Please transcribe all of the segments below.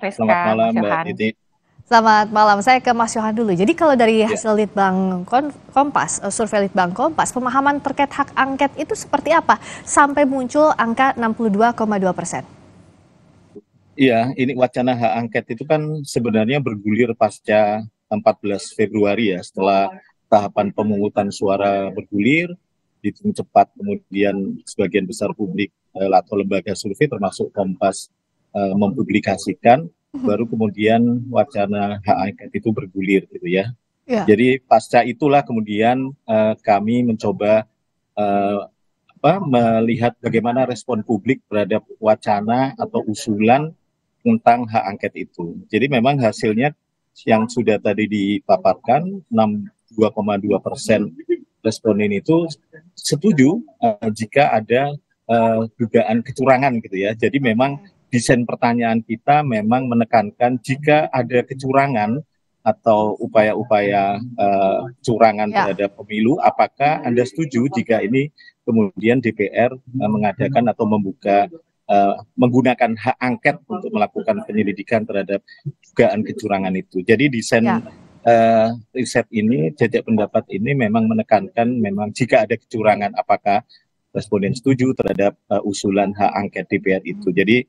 Selamat malam Mas Mbak Titi. Selamat malam, saya ke Mas Yohan dulu. Jadi kalau dari ya. hasil ya. Litbang Kompas, eh, survei Litbang Kompas, pemahaman terkait hak angket itu seperti apa sampai muncul angka 62,2 persen? Iya, ini wacana hak angket itu kan sebenarnya bergulir pasca 14 Februari ya, setelah tahapan pemungutan suara bergulir, dihitung cepat, kemudian sebagian besar publik eh, atau lembaga survei termasuk Kompas uh, mempublikasikan mhm. baru kemudian wacana hak angket itu bergulir gitu ya. ya. Jadi pasca itulah kemudian uh, kami mencoba uh, apa, melihat bagaimana respon publik terhadap wacana atau usulan tentang hak angket itu. Jadi memang hasilnya yang sudah tadi dipaparkan 62,2 persen responden itu setuju uh, jika ada uh, dugaan kecurangan gitu ya. Jadi memang desain pertanyaan kita memang menekankan jika ada kecurangan atau upaya-upaya uh, curangan ya. terhadap pemilu, apakah Anda setuju jika ini kemudian DPR uh, eh, mengadakan atau membuka uh, menggunakan hak angket untuk melakukan penyelidikan terhadap dugaan kecurangan itu. Jadi desain ya. uh, riset ini, jejak pendapat ini memang menekankan memang jika ada kecurangan apakah responden setuju terhadap uh, usulan hak angket DPR itu. Jadi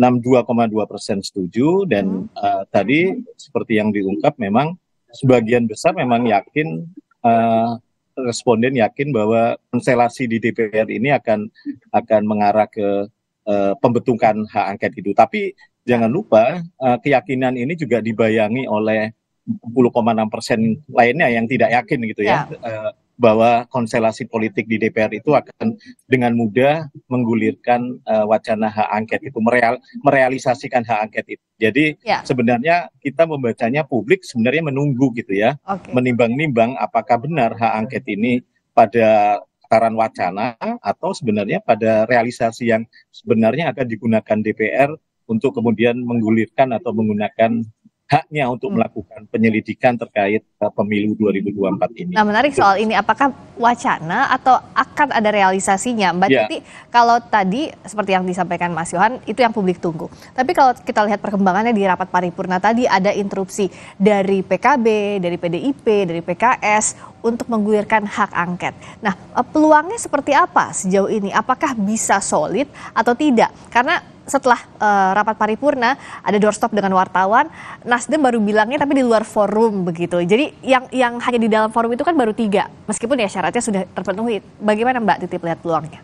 62,2 persen setuju dan uh, tadi seperti yang diungkap memang sebagian besar memang yakin uh, responden yakin bahwa konstelasi di DPR ini akan akan mengarah ke uh, pembentukan hak angket itu. Tapi jangan lupa uh, keyakinan ini juga dibayangi oleh 10,6 persen lainnya yang tidak yakin gitu ya. ya. Uh, bahwa konstelasi politik di DPR itu akan dengan mudah menggulirkan uh, wacana hak angket itu mereal, merealisasikan hak angket itu. Jadi ya. sebenarnya kita membacanya publik sebenarnya menunggu gitu ya, okay. menimbang-nimbang apakah benar hak angket ini pada taran wacana atau sebenarnya pada realisasi yang sebenarnya akan digunakan DPR untuk kemudian menggulirkan atau menggunakan haknya untuk hmm. melakukan penyelidikan terkait uh, pemilu 2024 ini. Nah, menarik soal ini apakah wacana atau akan ada realisasinya? Mbak ya. Titi, kalau tadi seperti yang disampaikan Mas Yohan itu yang publik tunggu. Tapi kalau kita lihat perkembangannya di rapat paripurna tadi ada interupsi dari PKB, dari PDIP, dari PKS untuk menggulirkan hak angket. Nah, eh, peluangnya seperti apa sejauh ini? Apakah bisa solid atau tidak? Karena setelah uh, rapat paripurna ada doorstop dengan wartawan, Nasdem baru bilangnya tapi di luar forum begitu. Jadi yang yang hanya di dalam forum itu kan baru tiga, meskipun ya syaratnya sudah terpenuhi. Bagaimana Mbak Titip lihat peluangnya?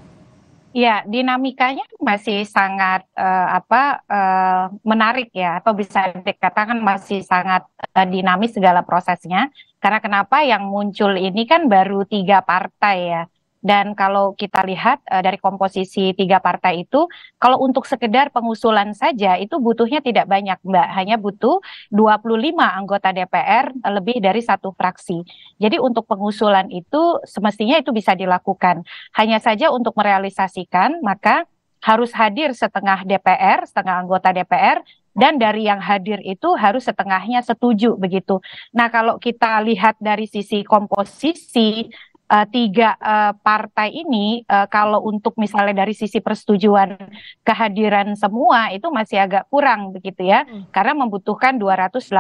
Ya, dinamikanya masih sangat uh, apa uh, menarik ya, atau bisa dikatakan masih sangat uh, dinamis segala prosesnya. Karena kenapa yang muncul ini kan baru tiga partai ya dan kalau kita lihat uh, dari komposisi tiga partai itu, kalau untuk sekedar pengusulan saja itu butuhnya tidak banyak, Mbak. Hanya butuh 25 anggota DPR eh, lebih dari satu fraksi. Jadi untuk pengusulan itu semestinya itu bisa dilakukan. Hanya saja untuk merealisasikan maka harus hadir setengah DPR, setengah anggota DPR dan dari yang hadir itu harus setengahnya setuju begitu. Nah, kalau kita lihat dari sisi komposisi uh, tiga uh, partai ini uh, kalau untuk misalnya dari sisi persetujuan kehadiran semua itu masih agak kurang begitu ya hmm. karena membutuhkan 287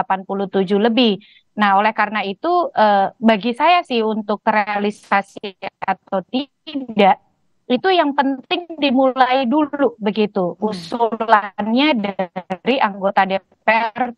lebih. Nah, oleh karena itu uh, bagi saya sih untuk realisasi atau tidak itu yang penting dimulai dulu begitu hmm. usulannya dari anggota DPR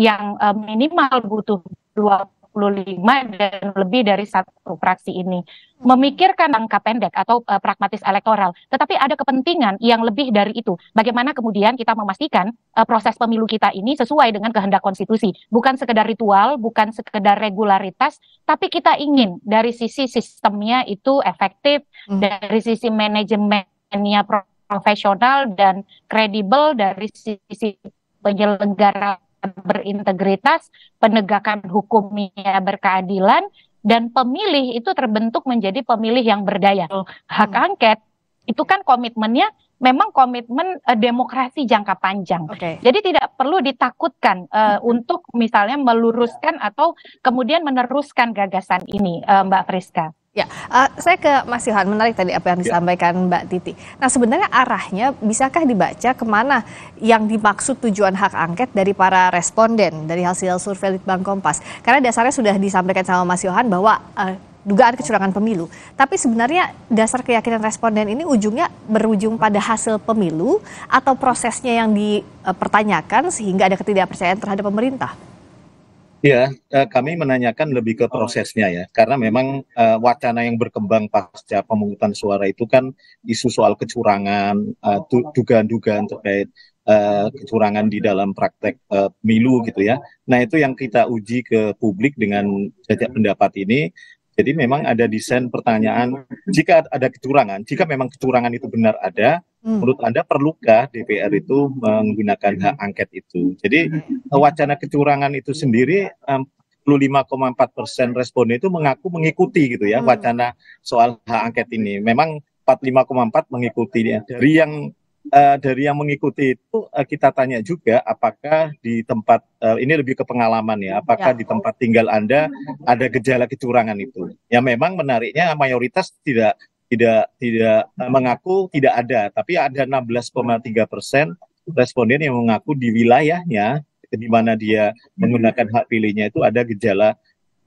yang uh, minimal butuh dua 25 dan lebih dari satu fraksi ini memikirkan angka pendek atau uh, pragmatis elektoral, tetapi ada kepentingan yang lebih dari itu. Bagaimana kemudian kita memastikan uh, proses pemilu kita ini sesuai dengan kehendak konstitusi, bukan sekedar ritual, bukan sekedar regularitas, tapi kita ingin dari sisi sistemnya itu efektif, hmm. dari sisi manajemennya profesional dan kredibel dari sisi penyelenggara berintegritas, penegakan hukumnya berkeadilan, dan pemilih itu terbentuk menjadi pemilih yang berdaya. Hak hmm. angket itu kan komitmennya memang komitmen uh, demokrasi jangka panjang. Okay. Jadi tidak perlu ditakutkan uh, hmm. untuk misalnya meluruskan atau kemudian meneruskan gagasan ini, uh, Mbak Friska. Ya, uh, saya ke Mas Yohan. Menarik tadi apa yang ya. disampaikan ya. Mbak Titi. Nah, sebenarnya arahnya bisakah dibaca kemana yang dimaksud tujuan hak angket dari para responden dari hasil survei Litbang Kompas? Karena dasarnya sudah disampaikan sama Mas Yohan bahwa uh, dugaan kecurangan pemilu. Tapi sebenarnya dasar keyakinan responden ini ujungnya berujung pada hasil pemilu atau prosesnya yang dipertanyakan sehingga ada ketidakpercayaan terhadap pemerintah. Ya, kami menanyakan lebih ke oh. prosesnya ya, karena memang uh, wacana yang berkembang pasca pemungutan suara itu kan isu soal kecurangan, uh, dugaan-dugaan terkait uh, kecurangan di dalam praktek uh, pemilu gitu ya. Nah itu yang kita uji ke publik dengan jajak pendapat ini jadi memang ada desain pertanyaan jika ada kecurangan, jika memang kecurangan itu benar ada, hmm. menurut Anda perlukah DPR itu menggunakan hak angket itu? Jadi hmm. eh, wacana kecurangan itu sendiri 25,4 eh, 45,4 persen responden itu mengaku mengikuti gitu ya hmm. wacana soal hak angket ini. Memang 45,4 mengikuti dari yang uh, dari yang mengikuti itu uh, kita tanya juga apakah di tempat uh, ini lebih ke pengalaman ya, apakah ya. di tempat tinggal Anda ada gejala kecurangan itu. Ya memang menariknya mayoritas tidak tidak tidak mengaku tidak ada, tapi ada 16,3 persen responden yang mengaku di wilayahnya di mana dia menggunakan hak pilihnya itu ada gejala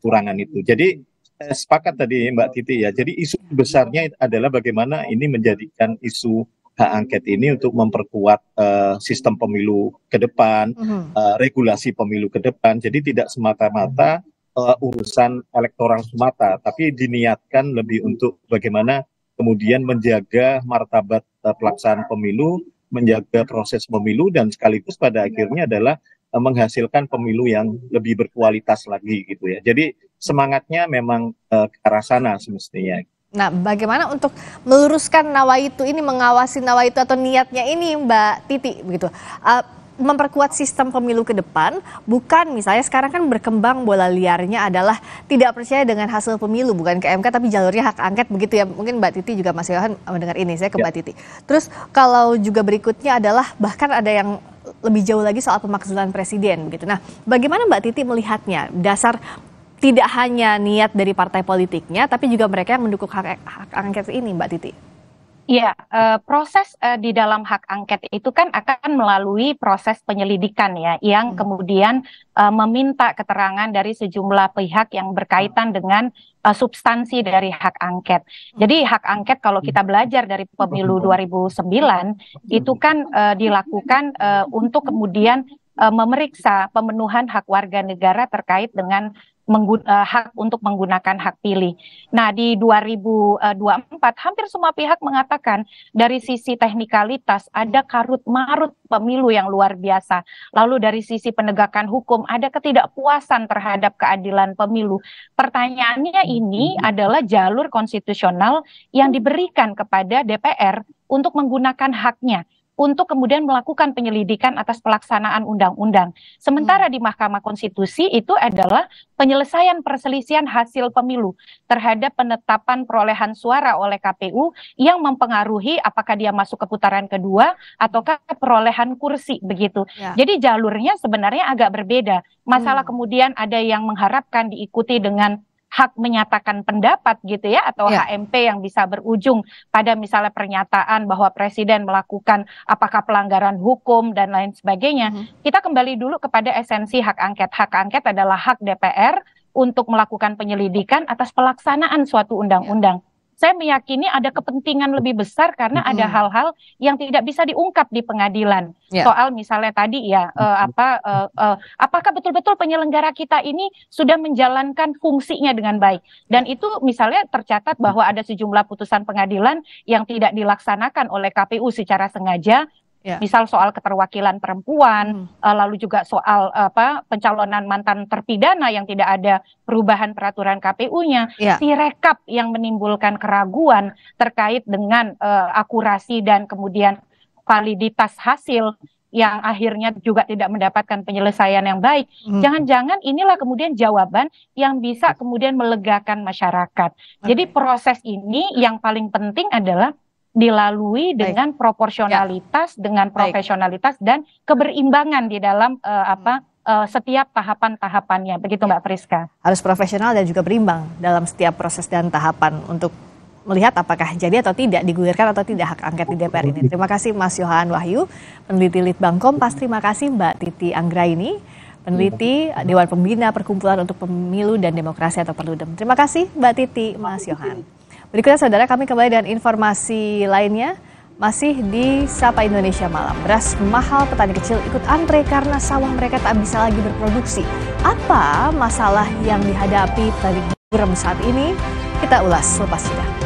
kurangan itu. Jadi sepakat tadi Mbak Titi ya. Jadi isu besarnya adalah bagaimana ini menjadikan isu hak angket ini untuk memperkuat uh, sistem pemilu ke depan, uh regulasi pemilu ke depan. Jadi tidak semata-mata uh, urusan elektoral semata, tapi diniatkan lebih untuk bagaimana kemudian menjaga martabat uh, pelaksanaan pemilu, menjaga proses pemilu dan sekaligus pada akhirnya adalah uh, menghasilkan pemilu yang lebih berkualitas lagi gitu ya. Jadi semangatnya memang uh, ke arah sana semestinya. Nah, bagaimana untuk meluruskan nawaitu ini, mengawasi nawaitu atau niatnya ini, Mbak Titi, begitu? Uh, memperkuat sistem pemilu ke depan, bukan misalnya sekarang kan berkembang bola liarnya adalah tidak percaya dengan hasil pemilu, bukan ke MK tapi jalurnya hak angket begitu ya. Mungkin Mbak Titi juga masih akan mendengar ini, saya ke ya. Mbak Titi. Terus kalau juga berikutnya adalah bahkan ada yang lebih jauh lagi soal pemakzulan presiden begitu. Nah, bagaimana Mbak Titi melihatnya? Dasar tidak hanya niat dari partai politiknya, tapi juga mereka yang mendukung hak, hak angket ini, Mbak Titi. Ya, uh, proses uh, di dalam hak angket itu kan akan melalui proses penyelidikan ya, yang hmm. kemudian uh, meminta keterangan dari sejumlah pihak yang berkaitan hmm. dengan uh, substansi dari hak angket. Jadi hak angket kalau kita hmm. belajar dari pemilu 2009 hmm. itu kan uh, dilakukan uh, untuk kemudian memeriksa pemenuhan hak warga negara terkait dengan mengguna, eh, hak untuk menggunakan hak pilih. Nah, di 2024 eh, hampir semua pihak mengatakan dari sisi teknikalitas ada karut marut pemilu yang luar biasa. Lalu dari sisi penegakan hukum ada ketidakpuasan terhadap keadilan pemilu. Pertanyaannya ini adalah jalur konstitusional yang diberikan kepada DPR untuk menggunakan haknya untuk kemudian melakukan penyelidikan atas pelaksanaan undang-undang. Sementara hmm. di Mahkamah Konstitusi itu adalah penyelesaian perselisihan hasil pemilu terhadap penetapan perolehan suara oleh KPU yang mempengaruhi apakah dia masuk ke putaran kedua ataukah perolehan kursi begitu. Ya. Jadi jalurnya sebenarnya agak berbeda. Masalah hmm. kemudian ada yang mengharapkan diikuti dengan hak menyatakan pendapat gitu ya atau ya. HMP yang bisa berujung pada misalnya pernyataan bahwa presiden melakukan apakah pelanggaran hukum dan lain sebagainya. -hmm. Kita kembali dulu kepada esensi hak angket. Hak angket adalah hak DPR untuk melakukan penyelidikan atas pelaksanaan suatu undang-undang. Ya saya meyakini ada kepentingan lebih besar karena mm -hmm. ada hal-hal yang tidak bisa diungkap di pengadilan. Yeah. Soal misalnya tadi ya uh, apa uh, uh, apakah betul-betul penyelenggara kita ini sudah menjalankan fungsinya dengan baik? Dan itu misalnya tercatat bahwa ada sejumlah putusan pengadilan yang tidak dilaksanakan oleh KPU secara sengaja yeah. misal soal keterwakilan perempuan, hmm. uh, lalu juga soal apa pencalonan mantan terpidana yang tidak ada perubahan peraturan KPU-nya, yeah. si rekap yang menimbulkan keraguan terkait dengan uh, akurasi dan kemudian validitas hasil yang akhirnya juga tidak mendapatkan penyelesaian yang baik. Hmm. Jangan-jangan hmm. inilah kemudian jawaban yang bisa kemudian melegakan masyarakat. Okay. Jadi proses ini yang paling penting adalah dilalui dengan proporsionalitas, ya. dengan profesionalitas Baik. dan keberimbangan di dalam uh, apa eh, setiap tahapan-tahapannya. Begitu ya. Mbak Priska. Harus profesional dan juga berimbang dalam setiap proses dan tahapan untuk melihat apakah jadi atau tidak digulirkan atau tidak hak angket di DPR ini. Terima kasih Mas Yohan Wahyu, peneliti Litbang Kompas. Terima kasih Mbak Titi Anggraini, peneliti Dewan Pembina Perkumpulan untuk Pemilu dan Demokrasi atau Perludem. Terima kasih Mbak Titi, Mas Yohan. Berikutnya saudara kami kembali dengan informasi lainnya. Masih di Sapa Indonesia Malam, beras mahal petani kecil ikut antre karena sawah mereka tak bisa lagi berproduksi. Apa masalah yang dihadapi petani gurem saat ini? Kita ulas lepas sudah.